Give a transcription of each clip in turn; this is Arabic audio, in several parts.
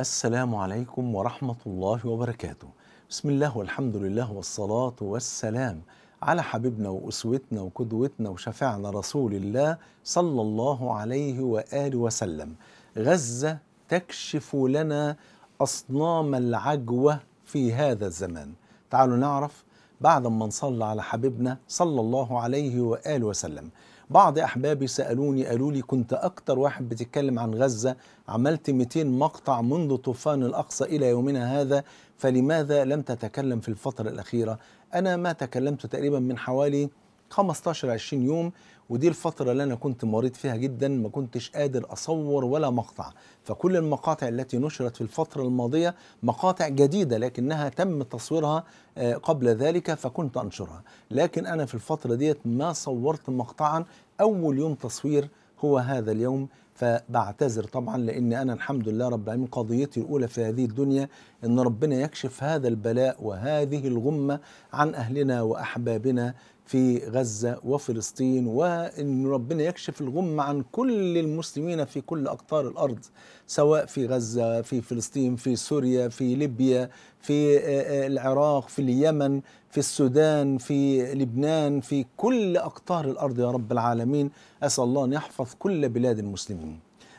السلام عليكم ورحمة الله وبركاته بسم الله والحمد لله والصلاة والسلام على حبيبنا وأسوتنا وقدوتنا وشفعنا رسول الله صلى الله عليه وآله وسلم غزة تكشف لنا أصنام العجوة في هذا الزمان تعالوا نعرف بعد ما نصلى على حبيبنا صلى الله عليه وآله وسلم بعض أحبابي سألوني قالوا لي كنت أكتر واحد بتتكلم عن غزة عملت 200 مقطع منذ طوفان الأقصى إلى يومنا هذا فلماذا لم تتكلم في الفترة الأخيرة أنا ما تكلمت تقريبا من حوالي 15 20 يوم ودي الفترة اللي أنا كنت مريض فيها جدا ما كنتش قادر أصور ولا مقطع فكل المقاطع التي نشرت في الفترة الماضية مقاطع جديدة لكنها تم تصويرها آه، قبل ذلك فكنت أنشرها لكن أنا في الفترة ديت ما صورت مقطعا أول يوم تصوير هو هذا اليوم فبعتذر طبعا لان انا الحمد لله رب العالمين قضيتي الاولى في هذه الدنيا ان ربنا يكشف هذا البلاء وهذه الغمه عن اهلنا واحبابنا في غزه وفلسطين وان ربنا يكشف الغمه عن كل المسلمين في كل اقطار الارض سواء في غزه في فلسطين في سوريا في ليبيا في آه، آه، العراق في اليمن في السودان في لبنان في كل اقطار الارض يا رب العالمين اسال الله ان يحفظ كل بلاد المسلمين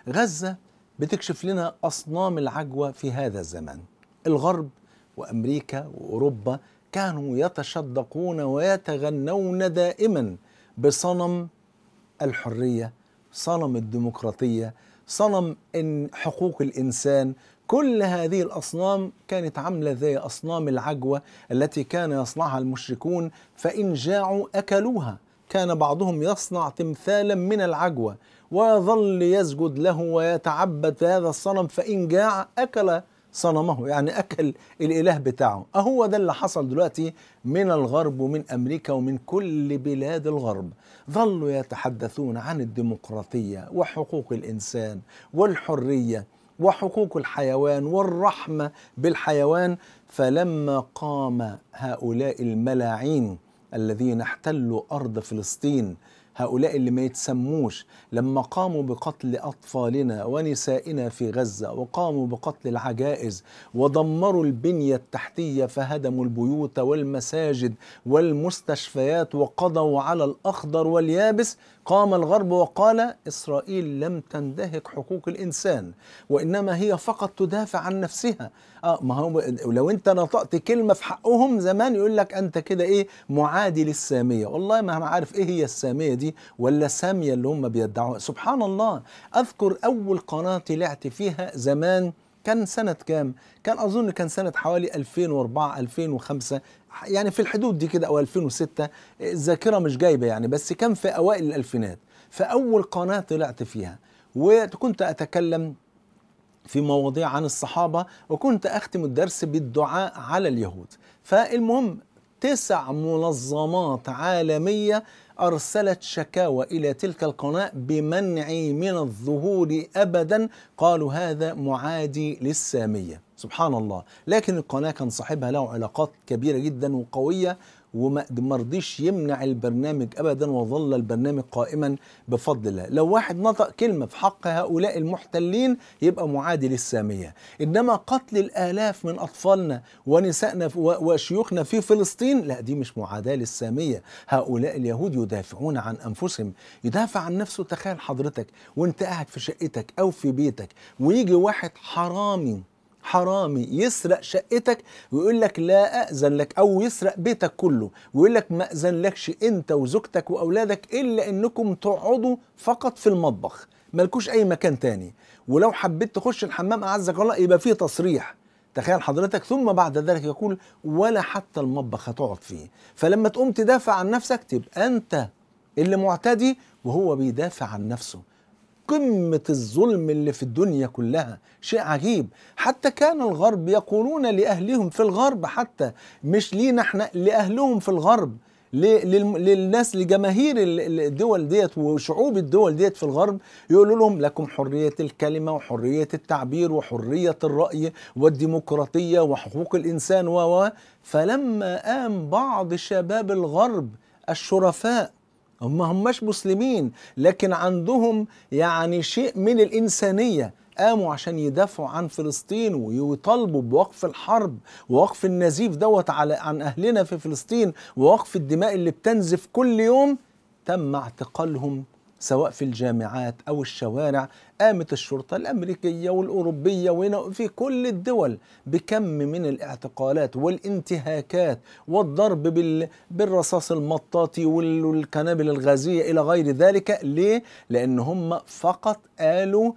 غزة بتكشف لنا أصنام العجوة في هذا الزمن الغرب وأمريكا وأوروبا كانوا يتشدقون ويتغنون دائما بصنم الحرية صنم الديمقراطية صنم إن حقوق الإنسان كل هذه الأصنام كانت عاملة زي أصنام العجوة التي كان يصنعها المشركون فإن جاعوا أكلوها كان بعضهم يصنع تمثالا من العجوة ويظل يسجد له ويتعبد في هذا الصنم فإن جاع أكل صنمه يعني أكل الإله بتاعه أهو ده اللي حصل دلوقتي من الغرب ومن أمريكا ومن كل بلاد الغرب ظلوا يتحدثون عن الديمقراطية وحقوق الإنسان والحرية وحقوق الحيوان والرحمة بالحيوان فلما قام هؤلاء الملاعين الذين احتلوا أرض فلسطين هؤلاء اللي ما يتسموش لما قاموا بقتل أطفالنا ونسائنا في غزة وقاموا بقتل العجائز ودمروا البنية التحتية فهدموا البيوت والمساجد والمستشفيات وقضوا على الأخضر واليابس قام الغرب وقال إسرائيل لم تندهك حقوق الإنسان وإنما هي فقط تدافع عن نفسها آه ما هو لو أنت نطقت كلمة في حقهم زمان يقول لك أنت كده إيه معادي للسامية والله ما عارف إيه هي السامية دي ولا سامية اللي هم بيدعوها سبحان الله أذكر أول قناة طلعت فيها زمان كان سنة كام؟ كان أظن كان سنة حوالي 2004 2005 يعني في الحدود دي كده او 2006 الذاكره مش جايبه يعني بس كان في اوائل الالفينات فاول قناه طلعت فيها وكنت اتكلم في مواضيع عن الصحابه وكنت اختم الدرس بالدعاء على اليهود فالمهم تسع منظمات عالميه أرسلت شكاوى إلى تلك القناة بمنعي من الظهور أبدا قالوا هذا معادي للسامية سبحان الله لكن القناة كان صاحبها له علاقات كبيرة جدا وقوية وما رضيش يمنع البرنامج ابدا وظل البرنامج قائما بفضل الله لو واحد نطق كلمه في حق هؤلاء المحتلين يبقى معادي للساميه انما قتل الالاف من اطفالنا ونسائنا وشيوخنا في فلسطين لا دي مش معاداه للساميه هؤلاء اليهود يدافعون عن انفسهم يدافع عن نفسه تخيل حضرتك وانت قاعد في شقتك او في بيتك ويجي واحد حرامي حرامي يسرق شقتك ويقول لك لا أأذن لك أو يسرق بيتك كله ويقول لك ما أأذن لكش أنت وزوجتك وأولادك إلا إنكم تقعدوا فقط في المطبخ ملكوش أي مكان تاني ولو حبيت تخش الحمام أعزك الله يبقى فيه تصريح تخيل حضرتك ثم بعد ذلك يقول ولا حتى المطبخ هتقعد فيه فلما تقوم تدافع عن نفسك تبقى أنت اللي معتدي وهو بيدافع عن نفسه قمة الظلم اللي في الدنيا كلها شيء عجيب حتى كان الغرب يقولون لأهلهم في الغرب حتى مش لينا احنا لأهلهم في الغرب للناس لجماهير الدول ديت وشعوب الدول ديت في الغرب يقولوا لهم لكم حرية الكلمة وحرية التعبير وحرية الرأي والديمقراطية وحقوق الإنسان و فلما قام بعض شباب الغرب الشرفاء هم همش مسلمين لكن عندهم يعني شيء من الإنسانية قاموا عشان يدافعوا عن فلسطين ويطالبوا بوقف الحرب ووقف النزيف دوت على عن أهلنا في فلسطين ووقف الدماء اللي بتنزف كل يوم تم اعتقالهم سواء في الجامعات أو الشوارع قامت الشرطة الأمريكية والأوروبية وهنا في كل الدول بكم من الاعتقالات والانتهاكات والضرب بالرصاص المطاطي والقنابل الغازية إلى غير ذلك ليه؟ لأن هم فقط قالوا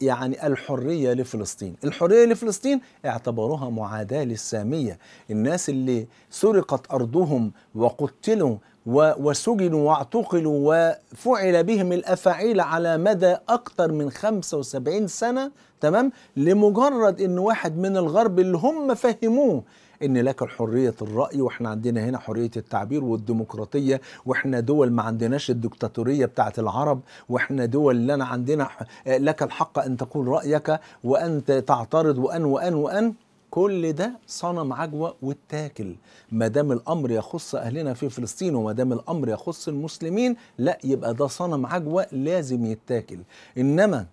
يعني الحرية لفلسطين الحرية لفلسطين اعتبروها معاداة للسامية الناس اللي سرقت أرضهم وقتلوا وسجنوا واعتقلوا وفعل بهم الافاعيل على مدى اكثر من 75 سنه تمام لمجرد ان واحد من الغرب اللي هم فهموه ان لك حريه الراي واحنا عندنا هنا حريه التعبير والديمقراطيه واحنا دول ما عندناش الدكتاتوريه بتاعه العرب واحنا دول لنا عندنا لك الحق ان تقول رايك وان تعترض وان وان, وأن كل ده صنم عجوة واتاكل ما دام الأمر يخص أهلنا في فلسطين وما دام الأمر يخص المسلمين لا يبقى ده صنم عجوة لازم يتاكل إنما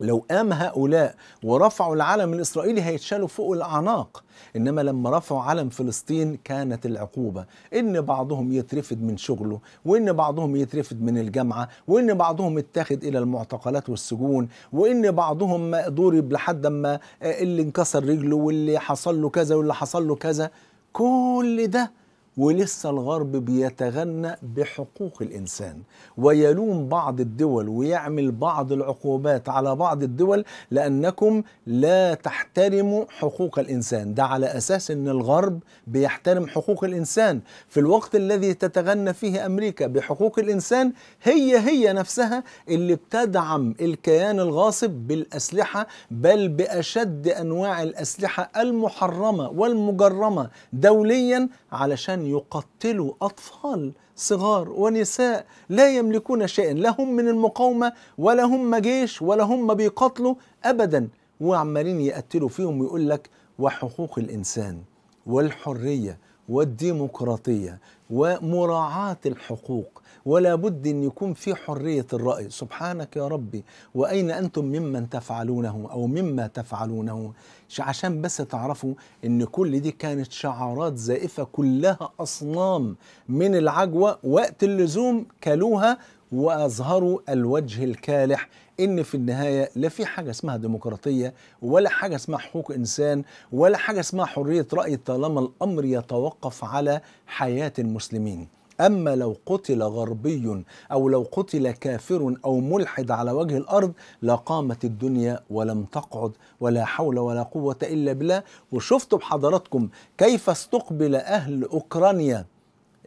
لو قام هؤلاء ورفعوا العلم الإسرائيلي هيتشالوا فوق الأعناق إنما لما رفعوا علم فلسطين كانت العقوبة إن بعضهم يترفد من شغله وإن بعضهم يترفد من الجامعة وإن بعضهم اتخذ إلى المعتقلات والسجون وإن بعضهم ضرب لحد ما آه، اللي انكسر رجله واللي حصل له كذا واللي حصل له كذا كل ده ولسه الغرب بيتغنى بحقوق الانسان ويلوم بعض الدول ويعمل بعض العقوبات على بعض الدول لانكم لا تحترموا حقوق الانسان ده على اساس ان الغرب بيحترم حقوق الانسان في الوقت الذي تتغنى فيه امريكا بحقوق الانسان هي هي نفسها اللي بتدعم الكيان الغاصب بالاسلحه بل باشد انواع الاسلحه المحرمه والمجرمه دوليا علشان أن يقتلوا أطفال صغار ونساء لا يملكون شيئا لا هم من المقاومة ولا هم جيش ولا هم بيقتلوا أبدا وعمالين يقتلوا فيهم ويقول لك وحقوق الإنسان والحرية والديمقراطية ومراعاة الحقوق ولا بد أن يكون في حرية الرأي سبحانك يا ربي وأين أنتم ممن تفعلونه أو مما تفعلونه عشان بس تعرفوا أن كل دي كانت شعارات زائفة كلها أصنام من العجوة وقت اللزوم كلوها وأظهروا الوجه الكالح ان في النهايه لا في حاجه اسمها ديمقراطيه ولا حاجه اسمها حقوق انسان ولا حاجه اسمها حريه راي طالما الامر يتوقف على حياه المسلمين أما لو قتل غربي أو لو قتل كافر أو ملحد على وجه الأرض لقامت الدنيا ولم تقعد ولا حول ولا قوة إلا بالله وشفتوا بحضراتكم كيف استقبل أهل أوكرانيا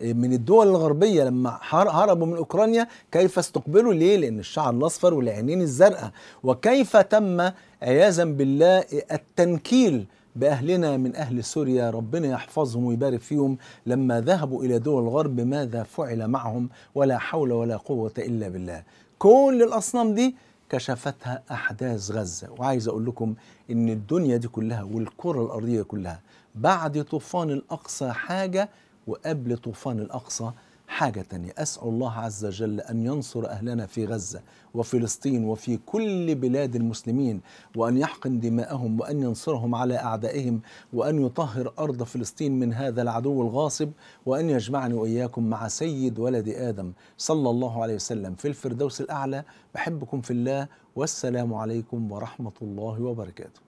من الدول الغربيه لما هربوا من اوكرانيا كيف استقبلوا ليه؟ لان الشعر الاصفر والعينين الزرقاء وكيف تم عياذا بالله التنكيل باهلنا من اهل سوريا ربنا يحفظهم ويبارك فيهم لما ذهبوا الى دول الغرب ماذا فعل معهم ولا حول ولا قوه الا بالله كل الاصنام دي كشفتها احداث غزه وعايز اقول لكم ان الدنيا دي كلها والكره الارضيه كلها بعد طوفان الاقصى حاجه وقبل طوفان الأقصى حاجة تانية أسأل الله عز وجل أن ينصر أهلنا في غزة وفلسطين وفي كل بلاد المسلمين وأن يحقن دماءهم وأن ينصرهم على أعدائهم وأن يطهر أرض فلسطين من هذا العدو الغاصب وأن يجمعني وإياكم مع سيد ولد آدم صلى الله عليه وسلم في الفردوس الأعلى بحبكم في الله والسلام عليكم ورحمة الله وبركاته